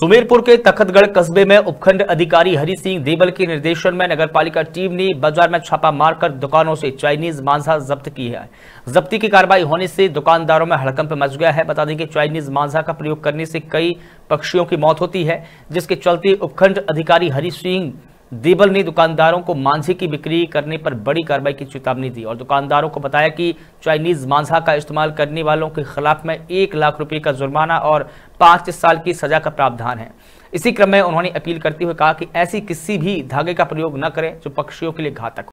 सुमेरपुर के तखतगढ़ कस्बे में उपखंड अधिकारी हरि सिंह देवल के निर्देशन में नगरपालिका टीम ने बाजार में छापा मारकर दुकानों से चाइनीज मांझा जब्त की है जब्ती की कार्रवाई होने से दुकानदारों में हड़कंप मच गया है बता दें कि चाइनीज मांझा का प्रयोग करने से कई पक्षियों की मौत होती है जिसके चलते उपखंड अधिकारी हरि सिंह देबल ने दुकानदारों को मांझे की बिक्री करने पर बड़ी कार्रवाई की चेतावनी दी और दुकानदारों को बताया कि चाइनीज मांझा का इस्तेमाल करने वालों के खिलाफ में एक लाख रुपए का जुर्माना और पांच साल की सजा का प्रावधान है इसी क्रम में उन्होंने अपील करते हुए कहा कि ऐसी किसी भी धागे का प्रयोग न करें जो पक्षियों के लिए घातक